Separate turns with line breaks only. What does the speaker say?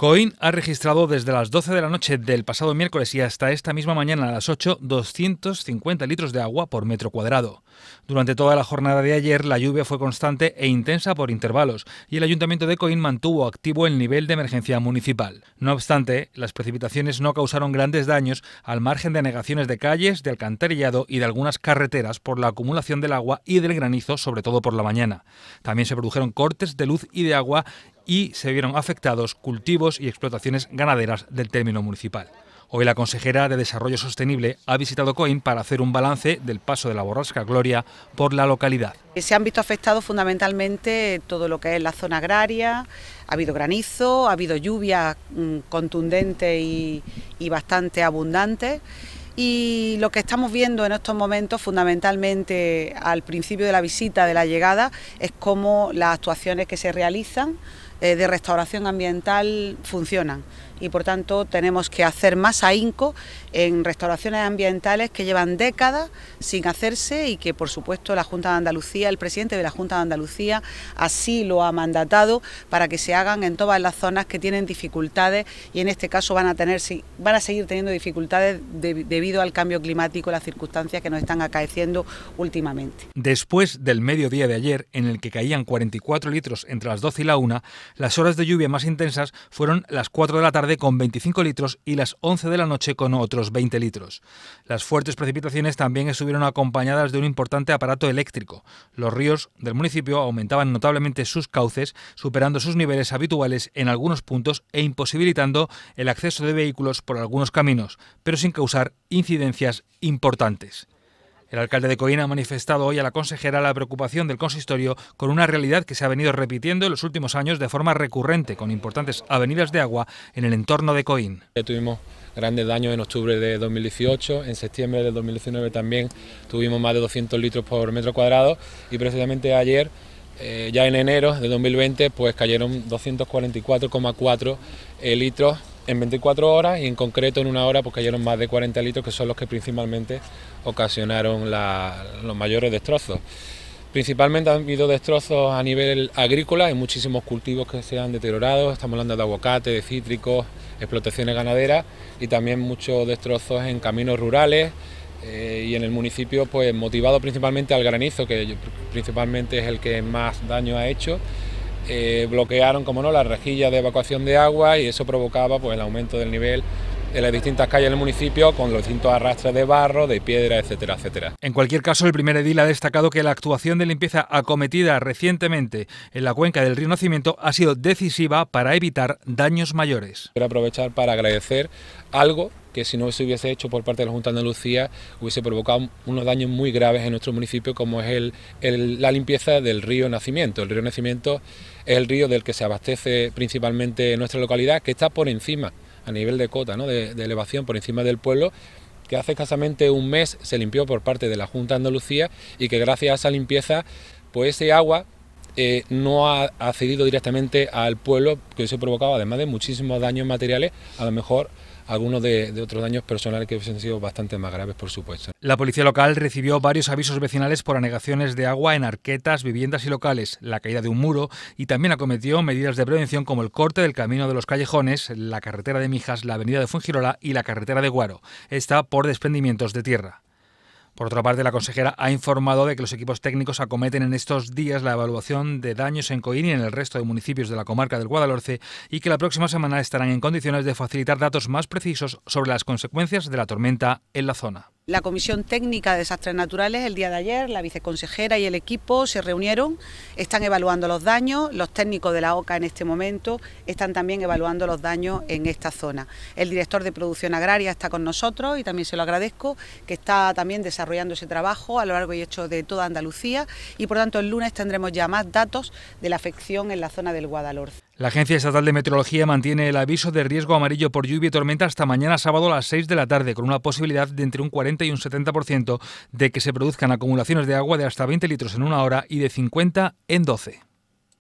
Coin ha registrado desde las 12 de la noche del pasado miércoles y hasta esta misma mañana a las 8 250 litros de agua por metro cuadrado. Durante toda la jornada de ayer la lluvia fue constante e intensa por intervalos y el ayuntamiento de Coín mantuvo activo el nivel de emergencia municipal. No obstante, las precipitaciones no causaron grandes daños al margen de negaciones de calles, de alcantarillado y de algunas carreteras por la acumulación del agua y del granizo, sobre todo por la mañana. También se produjeron cortes de luz y de agua y se vieron afectados cultivos y explotaciones ganaderas del término municipal. Hoy la consejera de Desarrollo Sostenible ha visitado Coim para hacer un balance del paso de la borrasca Gloria por la localidad.
Eh, se han visto afectados fundamentalmente todo lo que es la zona agraria, ha habido granizo, ha habido lluvias mm, contundentes y, y bastante abundantes. Y lo que estamos viendo en estos momentos, fundamentalmente al principio de la visita, de la llegada, es cómo las actuaciones que se realizan eh, de restauración ambiental funcionan y por tanto tenemos que hacer más ahínco en restauraciones ambientales que llevan décadas sin hacerse y que por supuesto la Junta de Andalucía, el presidente de la Junta de Andalucía así lo ha mandatado para que se hagan en todas las zonas que tienen dificultades y en este caso van a tener van a seguir teniendo dificultades debido al cambio climático y las circunstancias que nos están acaeciendo últimamente.
Después del mediodía de ayer en el que caían 44 litros entre las 12 y la 1, las horas de lluvia más intensas fueron las 4 de la tarde con 25 litros y las 11 de la noche con otros 20 litros. Las fuertes precipitaciones también estuvieron acompañadas de un importante aparato eléctrico. Los ríos del municipio aumentaban notablemente sus cauces, superando sus niveles habituales en algunos puntos e imposibilitando el acceso de vehículos por algunos caminos, pero sin causar incidencias importantes. El alcalde de Coín ha manifestado hoy a la consejera la preocupación del consistorio con una realidad que se ha venido repitiendo en los últimos años de forma recurrente, con importantes avenidas de agua en el entorno de Coín. Eh, tuvimos grandes daños en octubre de 2018, en
septiembre de 2019 también tuvimos más de 200 litros por metro cuadrado y precisamente ayer eh, ya en enero de 2020 pues cayeron 244,4 eh, litros en 24 horas y en concreto en una hora pues cayeron más de 40 litros que son los que principalmente ocasionaron los mayores destrozos. Principalmente han habido destrozos a nivel agrícola, hay muchísimos cultivos que se han deteriorado, estamos hablando de aguacate, de cítricos, explotaciones ganaderas y también muchos destrozos en caminos rurales eh, y en el municipio pues motivado principalmente al granizo, que principalmente es el que más daño ha hecho eh, bloquearon, como no, las rejillas de evacuación de agua y eso provocaba pues, el aumento del nivel en las distintas calles del municipio con los distintos arrastres de
barro, de piedra, etcétera, etcétera. En cualquier caso, el primer edil ha destacado que la actuación de limpieza acometida recientemente en la cuenca del río Nacimiento ha sido decisiva para evitar daños mayores. Quiero aprovechar para agradecer algo que si no se hubiese hecho por parte de la Junta de Andalucía
hubiese provocado unos daños muy graves en nuestro municipio como es el, la limpieza del río Nacimiento. El río Nacimiento es el río del que se abastece principalmente nuestra localidad, que está por encima, a nivel de cota, de, elevación, por encima del pueblo que hace escasamente un mes se limpió por parte de la Junta de Andalucía y que gracias a esa limpieza, pues ese agua eh, no ha accedido directamente al pueblo, que se ha provocado, además de muchísimos daños materiales, a lo mejor algunos de, otros daños personales que han sido bastante más graves, por supuesto.
La policía local recibió varios avisos vecinales por anegaciones de agua en arquetas, viviendas y locales, la caída de un muro y también acometió medidas de prevención como el corte del camino de los callejones, la carretera de Mijas, la avenida de Fungirola y la carretera de Guaro. Está por desprendimientos de tierra. Por otra parte, la consejera ha informado de que los equipos técnicos acometen en estos días la evaluación de daños en Coini y en el resto de municipios de la comarca del Guadalhorce y que la próxima semana estarán en condiciones de facilitar datos más precisos sobre las consecuencias de la tormenta en la zona.
La Comisión Técnica de Desastres Naturales el día de ayer, la viceconsejera y el equipo se reunieron, están evaluando los daños, los técnicos de la OCA en este momento están también evaluando los daños en esta zona. El director de Producción Agraria está con nosotros y también se lo agradezco, que está también desarrollando ese trabajo a lo largo y hecho de toda Andalucía y por tanto el lunes tendremos ya más datos de la afección en la zona del Guadalhorce.
La Agencia Estatal de Meteorología mantiene el aviso de riesgo amarillo por lluvia y tormenta hasta mañana sábado a las 6 de la tarde, con una posibilidad de entre un 40 y un 70% de que se produzcan acumulaciones de agua de hasta 20 litros en una hora y de 50 en 12.